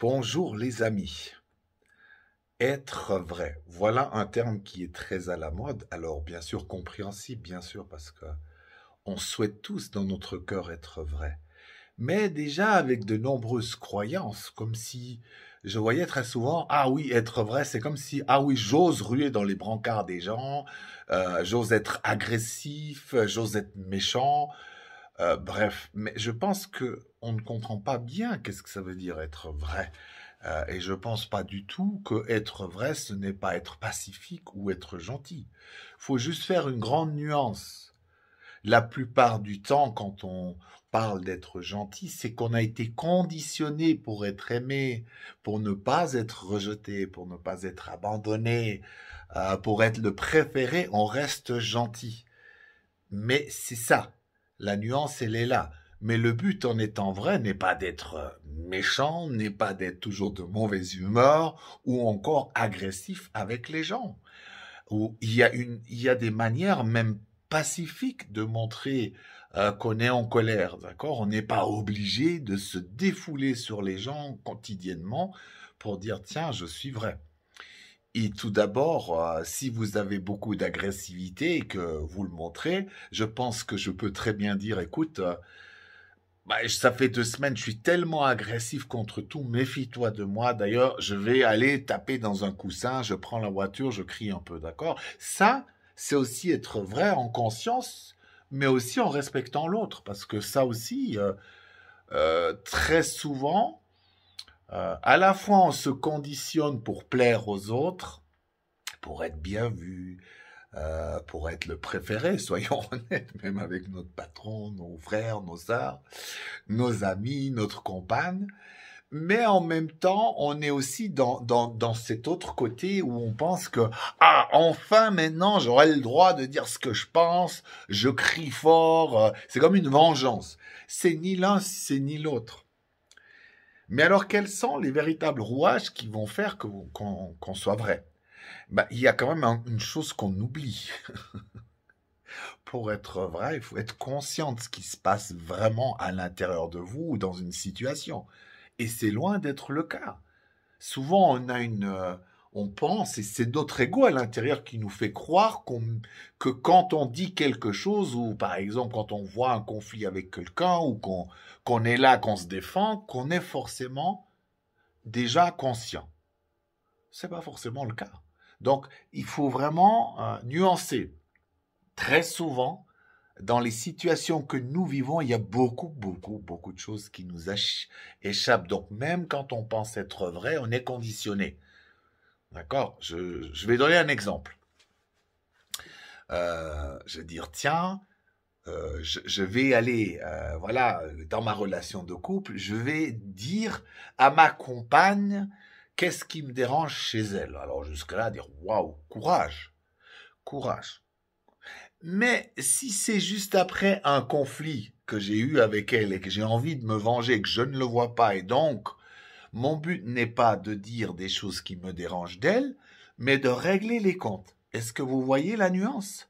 Bonjour les amis. Être vrai. Voilà un terme qui est très à la mode. Alors bien sûr compréhensible, bien sûr parce que on souhaite tous dans notre cœur être vrai. Mais déjà avec de nombreuses croyances, comme si je voyais très souvent ah oui être vrai, c'est comme si ah oui j'ose ruer dans les brancards des gens, euh, j'ose être agressif, j'ose être méchant. Euh, bref, mais je pense que on ne comprend pas bien qu'est-ce que ça veut dire être vrai. Euh, et je pense pas du tout que être vrai, ce n'est pas être pacifique ou être gentil. Faut juste faire une grande nuance. La plupart du temps, quand on parle d'être gentil, c'est qu'on a été conditionné pour être aimé, pour ne pas être rejeté, pour ne pas être abandonné, euh, pour être le préféré. On reste gentil. Mais c'est ça, la nuance, elle est là. Mais le but en étant vrai n'est pas d'être euh, méchant, n'est pas d'être toujours de mauvaise humeur ou encore agressif avec les gens. il, y a des manières même pacifiques de montrer euh, qu'on est en colère, d'accord On n'est pas obligé de se défouler sur les gens quotidiennement pour dire tiens, je suis vrai. Et tout d'abord, euh, si vous avez beaucoup d'agressivité et que vous le montrez, je pense que je peux très bien dire, écoute, euh, bah, ça fait deux semaines, je suis tellement agressif contre tout, méfie-toi de moi. D'ailleurs, je vais aller taper dans un coussin, je prends la voiture, je crie un peu, d'accord Ça, c'est aussi être vrai en conscience, mais aussi en respectant l'autre, parce que ça aussi, euh, très souvent, euh, à la fois on se conditionne pour plaire aux autres, pour être bien vu, euh, pour être le préféré, soyons honnêtes, même avec notre patron, nos frères, nos sœurs, nos amis, notre compagne. Mais en même temps, on est aussi dans, dans, dans cet autre côté où on pense que, ah, enfin maintenant, j'aurai le droit de dire ce que je pense, je crie fort, euh, c'est comme une vengeance. C'est ni l'un, c'est ni l'autre. Mais alors, quels sont les véritables rouages qui vont faire qu'on soit vrai ben, Il y a quand même une chose qu'on oublie. Pour être vrai, il faut être conscient de ce qui se passe vraiment à l'intérieur de vous ou dans une situation. Et c'est loin d'être le cas. Souvent, on a une, euh, on pense, et c'est notre ego à l'intérieur qui nous fait croire que quand on dit quelque chose, ou par exemple quand on voit un conflit avec quelqu'un, ou qu'on est là, qu'on se défend, qu'on est forcément déjà conscient. Ce n'est pas forcément le cas. Donc il faut vraiment euh, nuancer. Très souvent, dans les situations que nous vivons, il y a beaucoup, beaucoup, beaucoup de choses qui nous échappent. Donc même quand on pense être vrai, on est conditionné D'accord je, vais donner un exemple. Euh, je vais dire, tiens, euh, je, vais aller, euh, voilà, dans ma relation de couple, je vais dire à ma compagne qu'est-ce qui me dérange chez elle. Alors jusque-là, dire, waouh, courage, courage. Mais si c'est juste après un conflit que j'ai eu avec elle et que j'ai envie de me venger, que je ne le vois pas, et donc mon but n'est pas de dire des choses qui me dérangent d'elles, mais de régler les comptes. Est-ce que vous voyez la nuance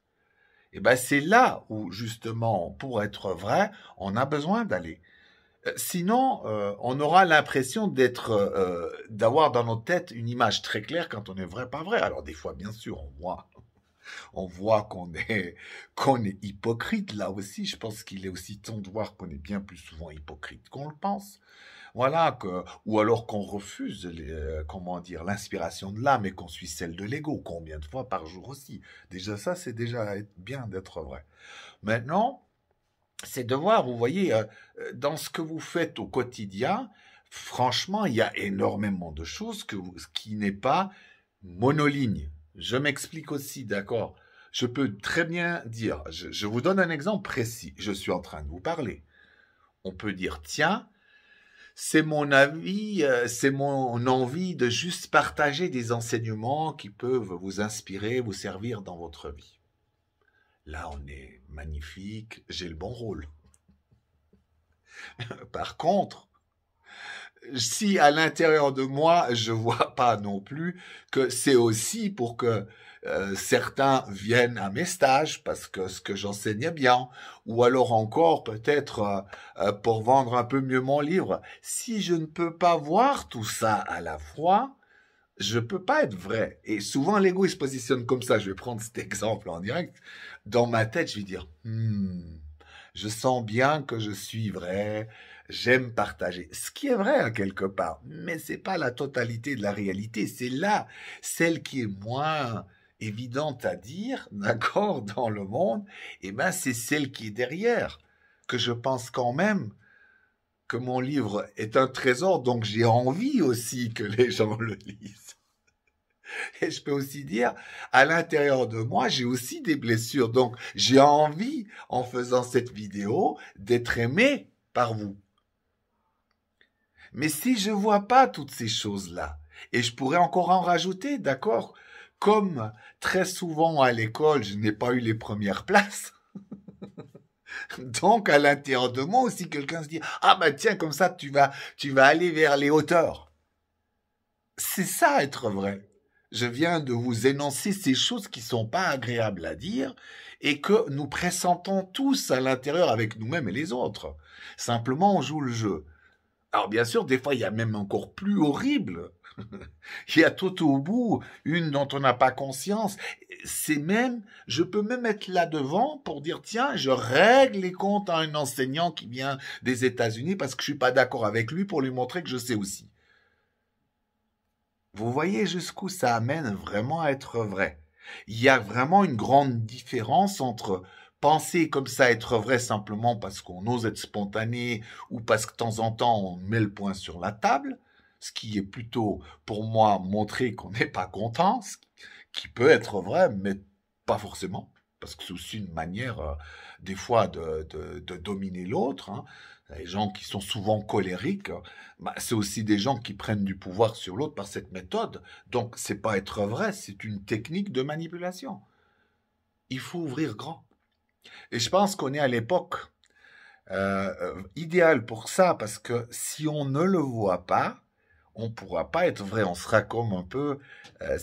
Eh bien, c'est là où, justement, pour être vrai, on a besoin d'aller. Euh, sinon, euh, on aura l'impression d'être, euh, d'avoir dans nos têtes une image très claire quand on est vrai, pas vrai. Alors des fois, bien sûr, on voit, on voit qu'on est, qu'on est hypocrite. Là aussi, je pense qu'il est aussi temps de voir qu'on est bien plus souvent hypocrite qu'on le pense. Voilà, que, ou alors qu'on refuse, euh, comment dire, l'inspiration de l'âme et qu'on suit celle de l'ego, combien de fois par jour aussi. Déjà ça, c'est déjà bien d'être vrai. Maintenant, c'est de voir, vous voyez, euh, euh, dans ce que vous faites au quotidien, franchement, il y a énormément de choses que qui n'est pas monoligne. Je m'explique aussi, d'accord Je peux très bien dire, je, vous donne un exemple précis, je suis en train de vous parler. On peut dire, tiens, c'est mon avis, euh, c'est mon envie de juste partager des enseignements qui peuvent vous inspirer, vous servir dans votre vie. Là, on est magnifique, j'ai le bon rôle. Par contre, si à l'intérieur de moi, je vois pas non plus que c'est aussi pour que euh, certains viennent à mes stages parce que ce que j'enseignais bien, ou alors encore peut-être euh, euh, pour vendre un peu mieux mon livre. Si je ne peux pas voir tout ça à la fois, je peux pas être vrai. Et souvent, l'ego, se positionne comme ça. Je vais prendre cet exemple en direct. Dans ma tête, je vais dire, hmm, je sens bien que je suis vrai. J'aime partager. Ce qui est vrai, à hein, quelque part. Mais ce n'est pas la totalité de la réalité. C'est là, celle qui est moins évidente à dire, d'accord, dans le monde, et eh ben, c'est celle qui est derrière, que je pense quand même que mon livre est un trésor, donc j'ai envie aussi que les gens le lisent. Et je peux aussi dire, à l'intérieur de moi, j'ai aussi des blessures, donc j'ai envie, en faisant cette vidéo, d'être aimé par vous. Mais si je vois pas toutes ces choses-là, et je pourrais encore en rajouter, d'accord comme très souvent à l'école, je n'ai pas eu les premières places. Donc à l'intérieur de moi aussi, quelqu'un se dit ah bah tiens comme ça tu vas tu vas aller vers les hauteurs. C'est ça être vrai. Je viens de vous énoncer ces choses qui sont pas agréables à dire et que nous pressentons tous à l'intérieur avec nous-mêmes et les autres. Simplement on joue le jeu. Alors bien sûr, des fois il y a même encore plus horrible Il y a tout au bout une dont on n'a pas conscience. C'est même, je peux même mettre là devant pour dire tiens, je règle les comptes à un enseignant qui vient des États-Unis parce que je suis pas d'accord avec lui pour lui montrer que je sais aussi. Vous voyez jusqu'où ça amène vraiment à être vrai. Il y a vraiment une grande différence entre penser comme ça, être vrai simplement parce qu'on ose être spontané ou parce que de temps en temps on met le point sur la table, ce qui est plutôt pour moi montrer qu'on n'est pas content, ce qui peut être vrai, mais pas forcément, parce que c'est aussi une manière euh, des fois de, de, dominer l'autre. Hein. Les gens qui sont souvent colériques, bah, c'est aussi des gens qui prennent du pouvoir sur l'autre par cette méthode. Donc c'est pas être vrai, c'est une technique de manipulation. Il faut ouvrir grand. Et je pense qu'on est à l'époque euh, euh idéale pour ça, parce que si on ne le voit pas, on ne pourra pas être vrai. On sera comme un peu euh,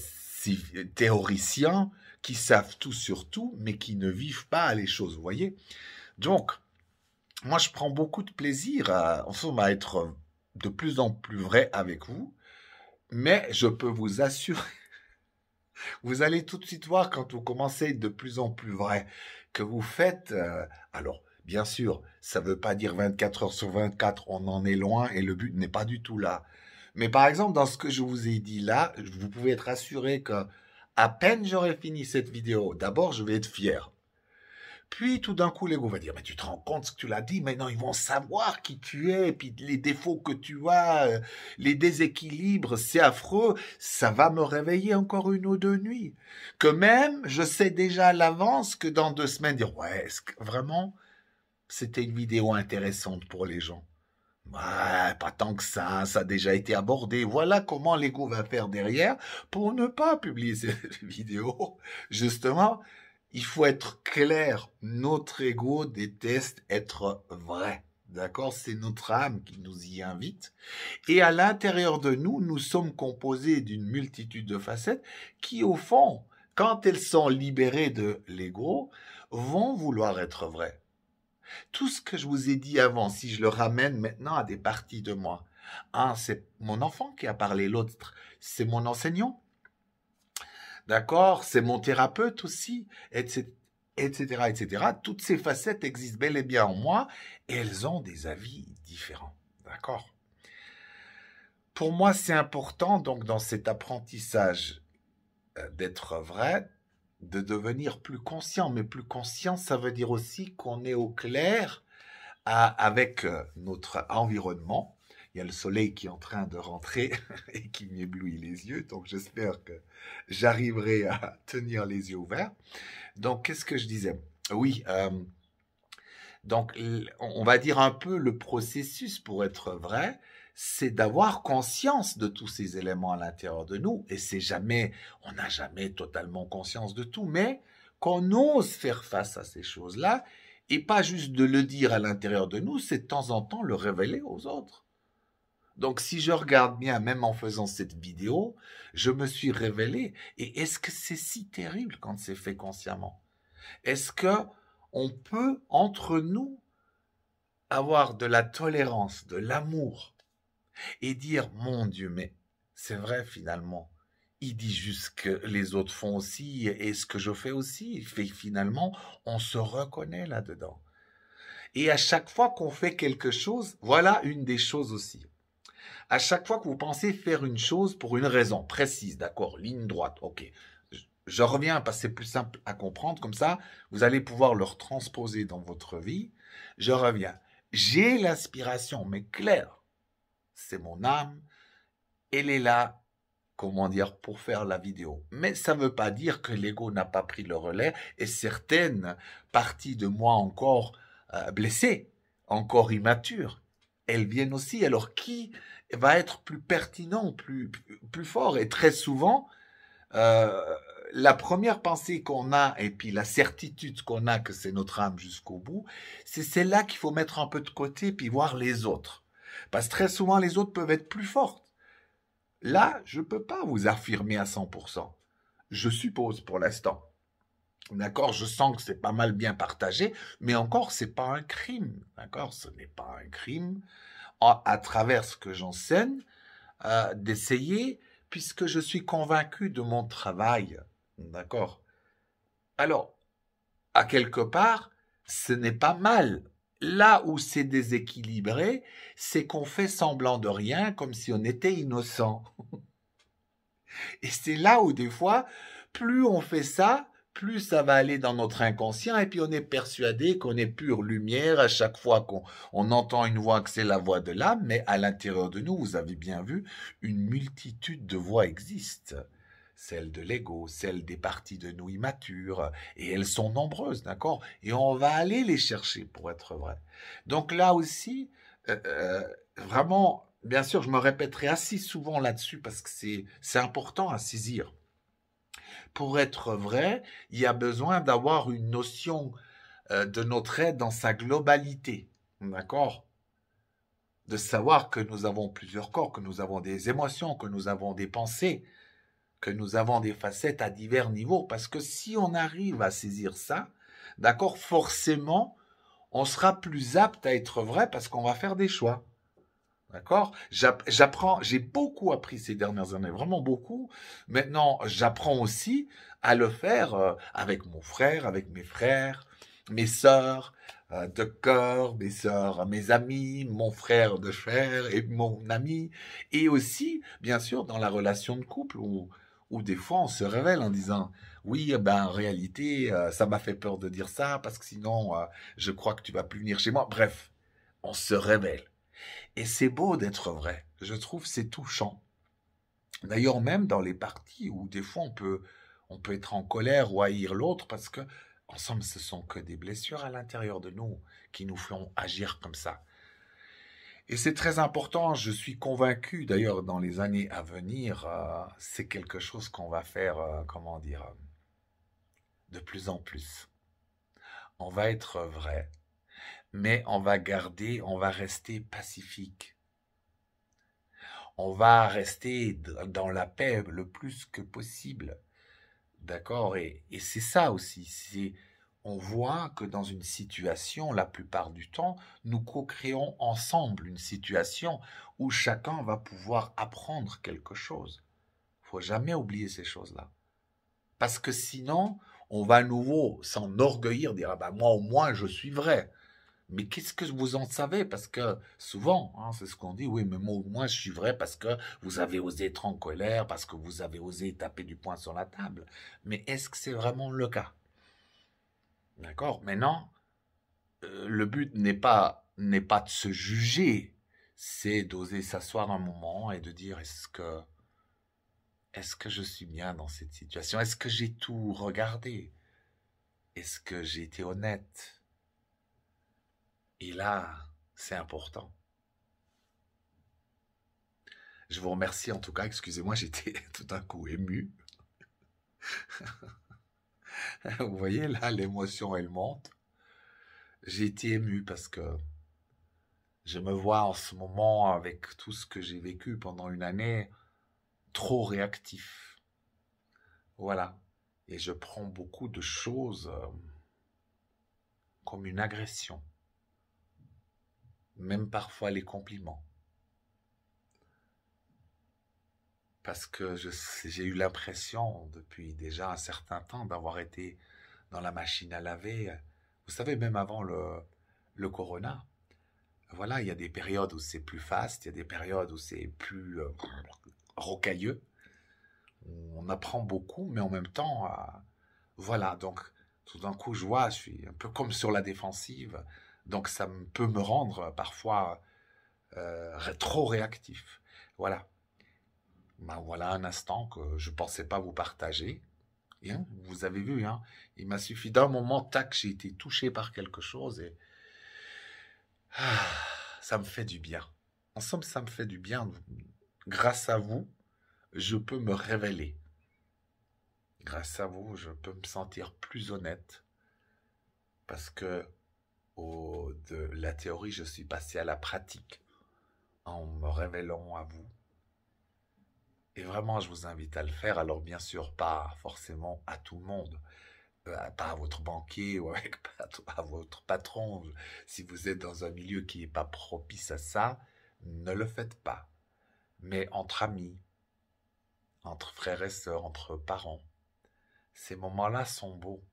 théoriciens qui savent tout sur tout, mais qui ne vivent pas les choses, vous voyez Donc, moi, je prends beaucoup de plaisir à, en somme, à être de plus en plus vrai avec vous, mais je peux vous assurer, vous allez tout de suite voir quand vous commencez à être de plus en plus vrai, que vous faites, euh, alors, bien sûr, ça ne veut pas dire 24 heures sur 24, on en est loin et le but n'est pas du tout là. Mais par exemple, dans ce que je vous ai dit là, vous pouvez être assuré que à peine j'aurai fini cette vidéo, d'abord je vais être fier. Puis tout d'un coup, l'ego va dire, mais tu te rends compte ce que tu l'as dit, maintenant ils vont savoir qui tu es, puis les défauts que tu as, euh, les déséquilibres, c'est affreux, ça va me réveiller encore une ou deux nuits. Que même, je sais déjà à l'avance que dans deux semaines, dire, ouais, est-ce que vraiment, c'était une vidéo intéressante pour les gens. Ouais, pas tant que ça, ça a déjà été abordé. Voilà comment l'ego va faire derrière pour ne pas publier cette vidéo. Justement, il faut être clair. Notre ego déteste être vrai. D'accord C'est notre âme qui nous y invite. Et à l'intérieur de nous, nous sommes composés d'une multitude de facettes qui, au fond, quand elles sont libérées de l'ego, vont vouloir être vraies. Tout ce que je vous ai dit avant, si je le ramène maintenant à des parties de moi, un, c'est mon enfant qui a parlé, l'autre, c'est mon enseignant, d'accord, c'est mon thérapeute aussi, etc., etc., etc. Toutes ces facettes existent bel et bien en moi et elles ont des avis différents, d'accord Pour moi, c'est important, donc, dans cet apprentissage euh, d'être vrai, de devenir plus conscient. Mais plus conscient, ça veut dire aussi qu'on est au clair avec euh, notre environnement. Il y a le soleil qui est en train de rentrer et qui m'éblouit les yeux, donc j'espère que j'arriverai à tenir les yeux ouverts. Donc, qu'est-ce que je disais Oui, euh, donc on va dire un peu le processus pour être vrai c'est d'avoir conscience de tous ces éléments à l'intérieur de nous. Et c'est jamais, on n'a jamais totalement conscience de tout, mais qu'on ose faire face à ces choses-là et pas juste de le dire à l'intérieur de nous, c'est de temps en temps le révéler aux autres. Donc si je regarde bien, même en faisant cette vidéo, je me suis révélé. Et est-ce que c'est si terrible quand c'est fait consciemment Est-ce que on peut entre nous avoir de la tolérance, de l'amour et dire mon Dieu, mais c'est vrai finalement. Il dit juste que les autres font aussi et ce que je fais aussi. finalement, on se reconnaît là-dedans. Et à chaque fois qu'on fait quelque chose, voilà une des choses aussi. À chaque fois que vous pensez faire une chose pour une raison précise, d'accord, ligne droite, ok. Je reviens parce que c'est plus simple à comprendre, comme ça, vous allez pouvoir le transposer dans votre vie. Je reviens. J'ai l'inspiration, mais claire, c'est mon âme, elle est là, comment dire, pour faire la vidéo. Mais ça ne veut pas dire que l'ego n'a pas pris le relais et certaines parties de moi encore euh, blessées, encore immatures, elles viennent aussi. Alors qui va être plus pertinent, plus, fort Et très souvent, euh, la première pensée qu'on a et puis la certitude qu'on a que c'est notre âme jusqu'au bout, c'est celle-là qu'il faut mettre un peu de côté puis voir les autres. Parce que très souvent, les autres peuvent être plus fortes. Là, je ne peux pas vous affirmer à 100%. Je suppose pour l'instant. D'accord, je sens que c'est pas mal bien partagé, mais encore, ce n'est pas un crime. D'accord, ce n'est pas un crime à, travers ce que j'enseigne euh, d'essayer, puisque je suis convaincu de mon travail. D'accord. Alors, à quelque part, ce n'est pas mal Là où c'est déséquilibré, c'est qu'on fait semblant de rien comme si on était innocent. Et c'est là où des fois, plus on fait ça, plus ça va aller dans notre inconscient et puis on est persuadé qu'on est pure lumière à chaque fois qu'on entend une voix que c'est la voix de l'âme, mais à l'intérieur de nous, vous avez bien vu, une multitude de voix existent celles de l'ego, celles des parties de nous immatures, et elles sont nombreuses, d'accord Et on va aller les chercher, pour être vrai. Donc là aussi, euh, euh, vraiment, bien sûr, je me répéterai assez souvent là-dessus, parce que c'est important à saisir. Pour être vrai, il y a besoin d'avoir une notion euh, de notre être dans sa globalité, d'accord de savoir que nous avons plusieurs corps, que nous avons des émotions, que nous avons des pensées, que nous avons des facettes à divers niveaux, parce que si on arrive à saisir ça, d'accord, forcément, on sera plus apte à être vrai parce qu'on va faire des choix. D'accord J'apprends, j'ai beaucoup appris ces dernières années, vraiment beaucoup. Maintenant, j'apprends aussi à le faire euh, avec mon frère, avec mes frères, mes sœurs euh, de corps, mes sœurs, mes amis, mon frère de chair et mon ami. Et aussi, bien sûr, dans la relation de couple où ou des fois on se révèle en disant oui eh ben en réalité euh, ça m'a fait peur de dire ça parce que sinon euh, je crois que tu vas plus venir chez moi bref on se révèle et c'est beau d'être vrai je trouve c'est touchant d'ailleurs même dans les parties où des fois on peut on peut être en colère ou haïr l'autre parce que ensemble ce sont que des blessures à l'intérieur de nous qui nous font agir comme ça et c'est très important, je suis convaincu d'ailleurs dans les années à venir, euh, c'est quelque chose qu'on va faire, euh, comment dire, euh, de plus en plus. On va être vrai, mais on va garder, on va rester pacifique. On va rester dans la paix le plus que possible. D'accord et, et c'est ça aussi, c'est on voit que dans une situation, la plupart du temps, nous co-créons ensemble une situation où chacun va pouvoir apprendre quelque chose. Faut jamais oublier ces choses-là. Parce que sinon, on va à nouveau s'enorgueillir, dire ah ben, moi au moins je suis vrai. Mais qu'est-ce que vous en savez Parce que souvent, hein, c'est ce qu'on dit, oui, mais moi au moins je suis vrai parce que vous avez osé être en colère, parce que vous avez osé taper du poing sur la table. Mais est-ce que c'est vraiment le cas D'accord Maintenant, non, euh, le but n'est pas, n'est pas de se juger, c'est d'oser s'asseoir un moment et de dire est-ce que, est-ce que je suis bien dans cette situation Est-ce que j'ai tout regardé Est-ce que j'ai été honnête Et là, c'est important. Je vous remercie en tout cas, excusez-moi, j'étais tout d'un coup ému. Vous voyez, là, l'émotion, elle monte. J'ai été ému parce que je me vois en ce moment, avec tout ce que j'ai vécu pendant une année, trop réactif. Voilà. Et je prends beaucoup de choses euh, comme une agression. Même parfois les compliments. parce que j'ai eu l'impression depuis déjà un certain temps d'avoir été dans la machine à laver. Vous savez, même avant le, corona, voilà, il y a des périodes où c'est plus faste, il y a des périodes où c'est plus euh, rocailleux. On apprend beaucoup, mais en même temps, euh, voilà, donc tout d'un coup, je vois, je suis un peu comme sur la défensive, donc ça peut me rendre euh, parfois trop réactif. Voilà. Bah, voilà un instant que je ne pensais pas vous partager. Et hein, vous avez vu, hein, il m'a suffi d'un moment, tac, j'ai été touché par quelque chose et ah, ça me fait du bien. En somme, ça me fait du bien. Grâce à vous, je peux me révéler. Grâce à vous, je peux me sentir plus honnête parce que de la théorie, je suis passé à la pratique en me révélant à vous et vraiment, je vous invite à le faire. Alors, bien sûr, pas forcément à tout le monde, euh, pas à votre banquier ou avec, à votre patron. Si vous êtes dans un milieu qui n'est pas propice à ça, ne le faites pas. Mais entre amis, entre frères et sœurs, entre parents, ces moments-là sont beaux.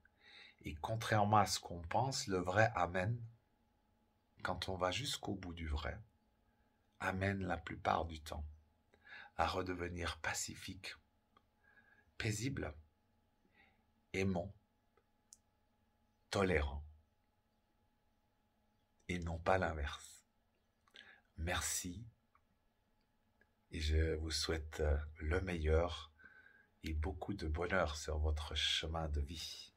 Et contrairement à ce qu'on pense, le vrai amène, quand on va jusqu'au bout du vrai, amène la plupart du temps à redevenir pacifique, paisible, aimant, tolérant, et non pas l'inverse. Merci, et je vous souhaite le meilleur et beaucoup de bonheur sur votre chemin de vie.